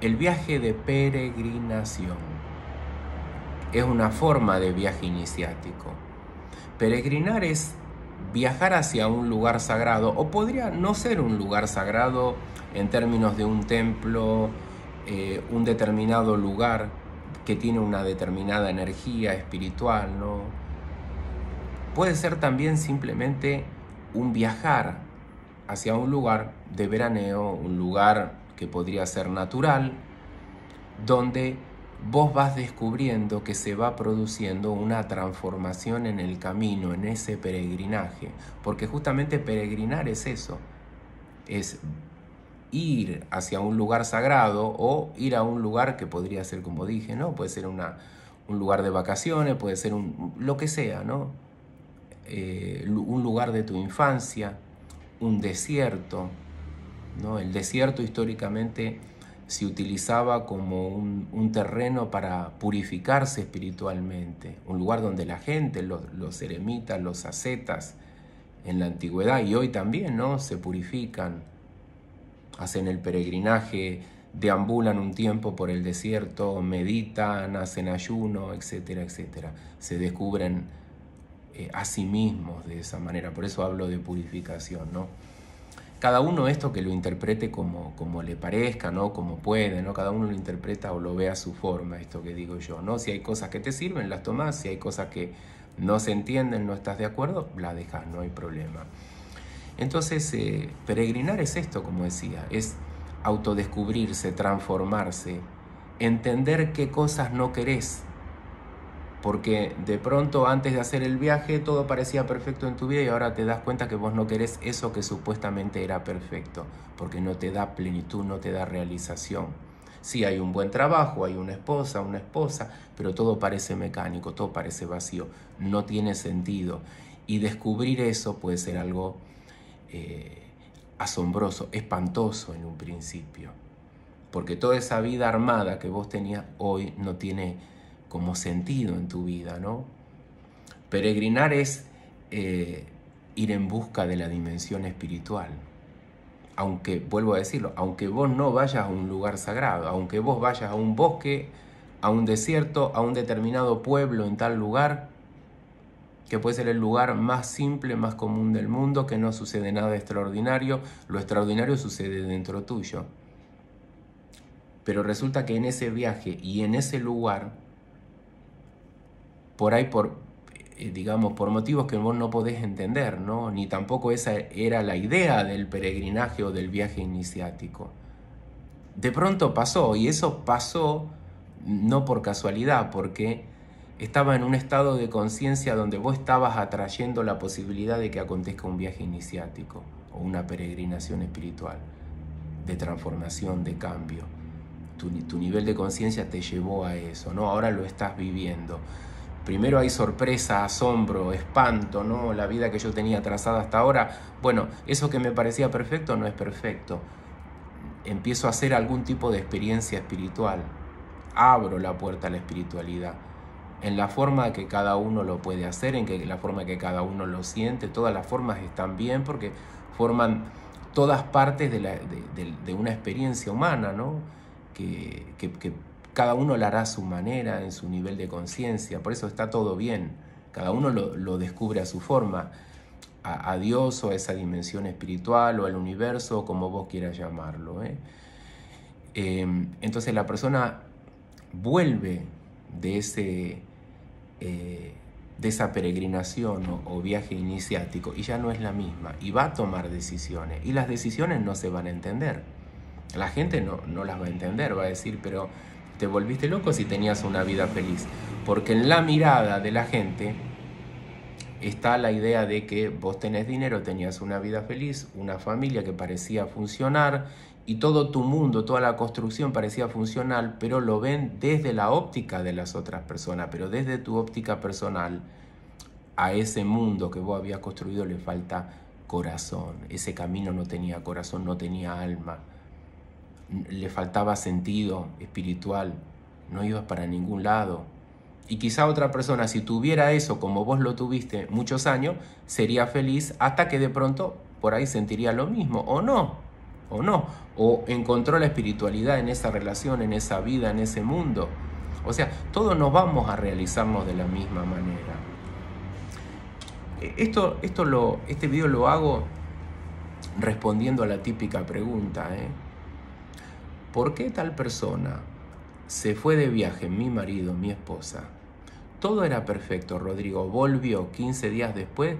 El viaje de peregrinación es una forma de viaje iniciático. Peregrinar es viajar hacia un lugar sagrado o podría no ser un lugar sagrado en términos de un templo, eh, un determinado lugar que tiene una determinada energía espiritual, Puede ser también simplemente un viajar hacia un lugar de veraneo, un lugar que podría ser natural, donde vos vas descubriendo que se va produciendo una transformación en el camino, en ese peregrinaje, porque justamente peregrinar es eso, es ir hacia un lugar sagrado o ir a un lugar que podría ser, como dije, ¿no? Puede ser una, un lugar de vacaciones, puede ser un, lo que sea, ¿no? Eh, un lugar de tu infancia, un desierto, el desierto históricamente se utilizaba como un, terreno para purificarse espiritualmente, un lugar donde la gente, los, eremitas, los ascetas, en la antigüedad y hoy también, ¿no? Se purifican, hacen el peregrinaje, deambulan un tiempo por el desierto, meditan, hacen ayuno, etcétera, etcétera. Se descubren eh, a sí mismos de esa manera, por eso hablo de purificación, ¿no? cada uno esto que lo interprete como, como le parezca, ¿no? Como puede, ¿no? Cada uno lo interpreta o lo ve a su forma, esto que digo yo, ¿no? Si hay cosas que te sirven, las tomás, si hay cosas que no se entienden, no estás de acuerdo, las dejas, no hay problema. Entonces, eh, peregrinar es esto, como decía, es autodescubrirse, transformarse, entender qué cosas no querés, porque de pronto antes de hacer el viaje todo parecía perfecto en tu vida y ahora te das cuenta que vos no querés eso que supuestamente era perfecto, porque no te da plenitud, no te da realización. Sí, hay un buen trabajo, hay una esposa, una esposa, pero todo parece mecánico, todo parece vacío, no tiene sentido. Y descubrir eso puede ser algo eh, asombroso, espantoso en un principio, porque toda esa vida armada que vos tenías hoy no tiene como sentido en tu vida, ¿no? Peregrinar es eh, ir en busca de la dimensión espiritual. Aunque, vuelvo a decirlo, aunque vos no vayas a un lugar sagrado, aunque vos vayas a un bosque, a un desierto, a un determinado pueblo en tal lugar, que puede ser el lugar más simple, más común del mundo, que no sucede nada extraordinario, lo extraordinario sucede dentro tuyo. Pero resulta que en ese viaje y en ese lugar por ahí por, eh, digamos, por motivos que vos no podés entender, ¿no? Ni tampoco esa era la idea del peregrinaje o del viaje iniciático. De pronto pasó, y eso pasó no por casualidad, porque estaba en un estado de conciencia donde vos estabas atrayendo la posibilidad de que acontezca un viaje iniciático o una peregrinación espiritual, de transformación, de cambio. Tu, tu nivel de conciencia te llevó a eso, ¿no? Ahora lo estás viviendo. Primero hay sorpresa, asombro, espanto, ¿no? La vida que yo tenía trazada hasta ahora, bueno, eso que me parecía perfecto no es perfecto. Empiezo a hacer algún tipo de experiencia espiritual. Abro la puerta a la espiritualidad en la forma que cada uno lo puede hacer, en que, la forma que cada uno lo siente, todas las formas están bien porque forman todas partes de, una experiencia humana, ¿no? Que, que, que, cada uno lo hará a su manera, en su nivel de conciencia, por eso está todo bien. Cada uno lo, descubre a su forma, a, Dios o a esa dimensión espiritual o al universo, como vos quieras llamarlo. ¿eh? Em, entonces la persona vuelve de, ese, eh, de esa peregrinación o, viaje iniciático y ya no es la misma y va a tomar decisiones y las decisiones no se van a entender. La gente no, no las va a entender, va a decir, pero te volviste loco si tenías una vida feliz. Porque en la mirada de la gente está la idea de que vos tenés dinero, tenías una vida feliz, una familia que parecía funcionar y todo tu mundo, toda la construcción parecía funcional, pero lo ven desde la óptica de las otras personas, pero desde tu óptica personal a ese mundo que vos habías construido le falta corazón, ese camino no tenía corazón, no tenía alma le faltaba sentido espiritual, no ibas para ningún lado. Y quizá otra persona, si tuviera eso como vos lo tuviste muchos años, sería feliz hasta que de pronto por ahí sentiría lo mismo, o no, o no, o encontró la espiritualidad en esa relación, en esa vida, en ese mundo. O sea, todos nos vamos a realizarnos de la misma manera. E, esto, esto lo, este video lo hago respondiendo a la típica pregunta, ¿eh? ¿por qué tal persona se fue de viaje mi marido, mi esposa? Todo era perfecto, Rodrigo volvió 15 días después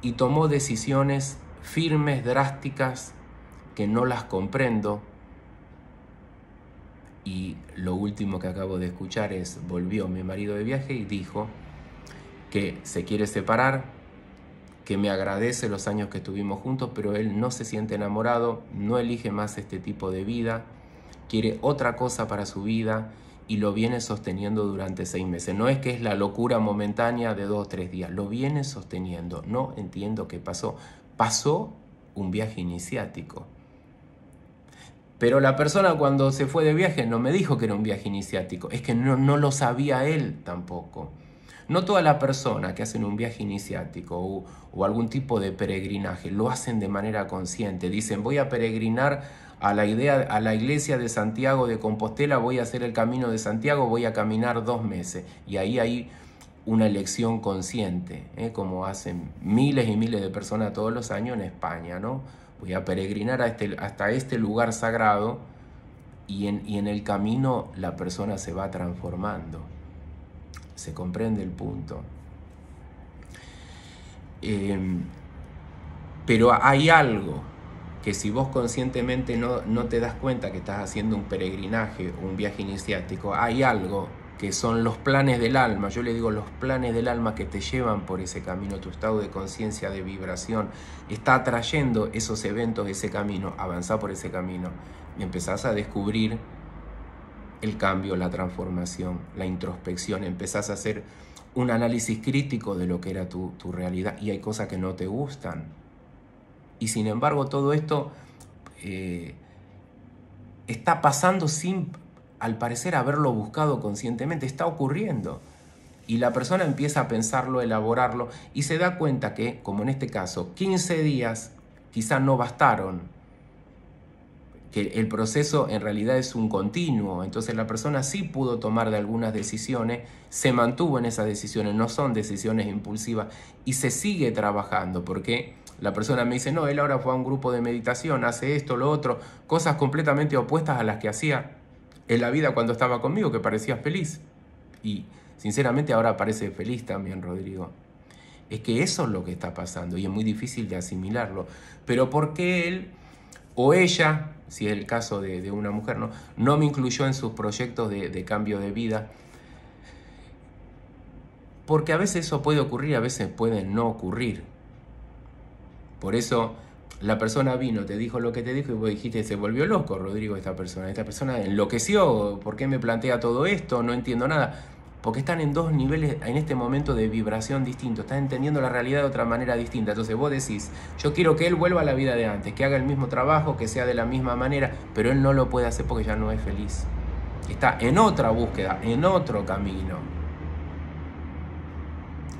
y tomó decisiones firmes, drásticas, que no las comprendo. Y lo último que acabo de escuchar es, volvió mi marido de viaje y dijo que se quiere separar, que me agradece los años que estuvimos juntos, pero él no se siente enamorado, no elige más este tipo de vida quiere otra cosa para su vida y lo viene sosteniendo durante seis meses. No es que es la locura momentánea de dos o tres días, lo viene sosteniendo. No entiendo qué pasó. Pasó un viaje iniciático. Pero la persona cuando se fue de viaje no me dijo que era un viaje iniciático, es que no, no lo sabía él tampoco. No toda la persona que hacen un viaje iniciático o, o, algún tipo de peregrinaje lo hacen de manera consciente. Dicen, voy a peregrinar a la, idea, a la iglesia de Santiago de Compostela, voy a hacer el camino de Santiago, voy a caminar dos meses. Y ahí hay una elección consciente, ¿eh? como hacen miles y miles de personas todos los años en España, ¿no? Voy a peregrinar este, hasta este lugar sagrado y en, el camino la persona se va transformando. Se comprende el punto. Eh, pero hay algo que si vos conscientemente no, no te das cuenta que estás haciendo un peregrinaje, un viaje iniciático, hay algo que son los planes del alma, yo le digo los planes del alma que te llevan por ese camino, tu estado de conciencia, de vibración, está atrayendo esos eventos, ese camino, avanzar por ese camino y empezás a descubrir el cambio, la transformación, la introspección, empezás a hacer un análisis crítico de lo que era tu, tu realidad y hay cosas que no te gustan, y sin embargo todo esto eh, está pasando sin, al parecer, haberlo buscado conscientemente, está ocurriendo. Y la persona empieza a pensarlo, elaborarlo y se da cuenta que, como en este caso, 15 días quizá no bastaron, que el proceso en realidad es un continuo, entonces la persona sí pudo tomar de algunas decisiones, se mantuvo en esas decisiones, no son decisiones impulsivas y se sigue trabajando porque la persona me dice, no, él ahora fue a un grupo de meditación, hace esto, lo otro, cosas completamente opuestas a las que hacía en la vida cuando estaba conmigo, que parecía feliz. Y sinceramente ahora parece feliz también, Rodrigo. Es que eso es lo que está pasando y es muy difícil de asimilarlo. Pero ¿por qué él o ella, si es el caso de, una mujer, ¿no? no me incluyó en sus proyectos de, de cambio de vida? Porque a veces eso puede ocurrir, a veces puede no ocurrir. Por eso la persona vino, te dijo lo que te dijo y vos dijiste, se volvió loco Rodrigo esta persona, esta persona enloqueció, ¿por qué me plantea todo esto? No entiendo nada. Porque están en dos niveles en este momento de vibración distinto, están entendiendo la realidad de otra manera distinta. Entonces vos decís, yo quiero que él vuelva a la vida de antes, que haga el mismo trabajo, que sea de la misma manera, pero él no lo puede hacer porque ya no es feliz. Está en otra búsqueda, en otro camino.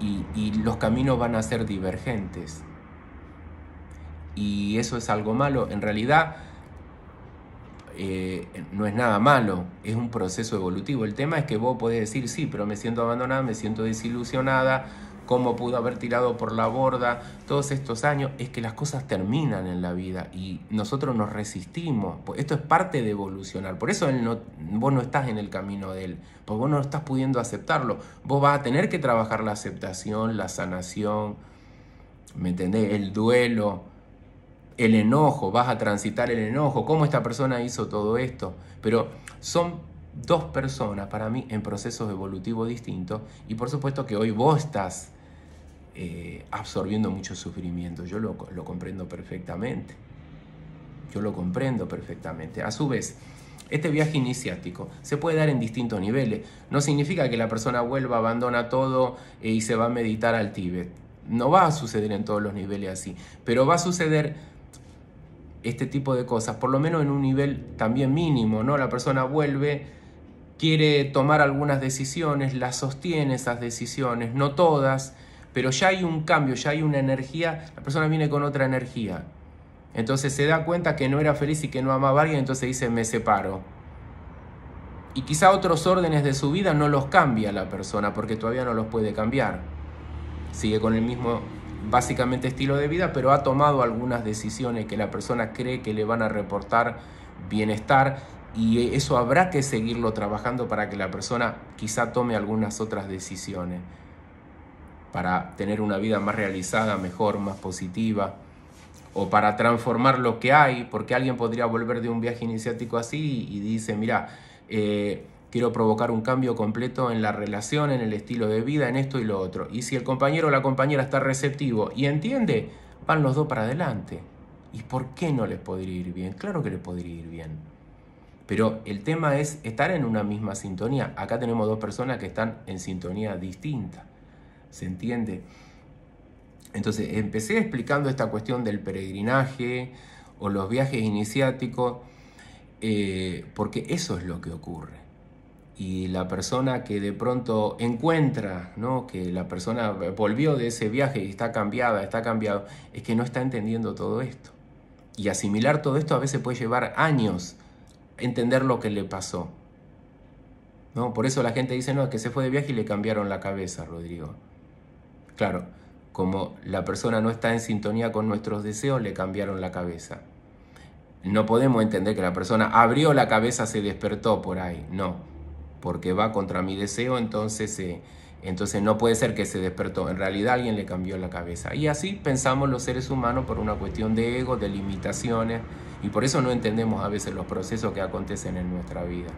Y, y los caminos van a ser divergentes y eso es algo malo. En realidad eh, no es nada malo, es un proceso evolutivo. El tema es que vos podés decir, sí, pero me siento abandonada, me siento desilusionada, cómo pudo haber tirado por la borda todos estos años, es que las cosas terminan en la vida y nosotros nos resistimos. Pues esto es parte de evolucionar. Por eso no, vos no estás en el camino de él, porque vos no estás pudiendo aceptarlo. Vos vas a tener que trabajar la aceptación, la sanación, ¿me entendés? El duelo el enojo, vas a transitar el enojo, cómo esta persona hizo todo esto. Pero son dos personas para mí en procesos evolutivos distintos y por supuesto que hoy vos estás eh, absorbiendo mucho sufrimiento, yo lo, lo comprendo perfectamente. Yo lo comprendo perfectamente. A su vez, este viaje iniciático se puede dar en distintos niveles. No significa que la persona vuelva, abandona todo eh, y se va a meditar al Tíbet. No va a suceder en todos los niveles así, pero va a suceder este tipo de cosas, por lo menos en un nivel también mínimo, ¿no? La persona vuelve, quiere tomar algunas decisiones, las sostiene esas decisiones, no todas, pero ya hay un cambio, ya hay una energía, la persona viene con otra energía. Entonces se da cuenta que no era feliz y que no amaba a alguien, entonces dice, me separo. Y quizá otros órdenes de su vida no los cambia la persona porque todavía no los puede cambiar. Sigue con el mismo básicamente estilo de vida, pero ha tomado algunas decisiones que la persona cree que le van a reportar bienestar y eso habrá que seguirlo trabajando para que la persona quizá tome algunas otras decisiones para tener una vida más realizada, mejor, más positiva, o para transformar lo que hay, porque alguien podría volver de un viaje iniciático así y dice, mira, eh, quiero provocar un cambio completo en la relación, en el estilo de vida, en esto y lo otro. Y si el compañero o la compañera está receptivo y entiende, van los dos para adelante. ¿Y por qué no les podría ir bien? Claro que les podría ir bien. Pero el tema es estar en una misma sintonía. Acá tenemos dos personas que están en sintonía distinta. ¿Se entiende? Entonces, empecé explicando esta cuestión del peregrinaje o los viajes iniciáticos, eh, porque eso es lo que ocurre y la persona que de pronto encuentra, ¿no? que la persona volvió de ese viaje y está cambiada, está cambiado, es que no está entendiendo todo esto. Y asimilar todo esto a veces puede llevar años entender lo que le pasó. ¿No? Por eso la gente dice, no, que se fue de viaje y le cambiaron la cabeza, Rodrigo. Claro, como la persona no está en sintonía con nuestros deseos, le cambiaron la cabeza. No podemos entender que la persona abrió la cabeza, se despertó por ahí. No, porque va contra mi deseo, entonces, eh, entonces no puede ser que se despertó, en realidad alguien le cambió la cabeza. Y así pensamos los seres humanos por una cuestión de ego, de limitaciones, y por eso no entendemos a veces los procesos que acontecen en nuestra vida.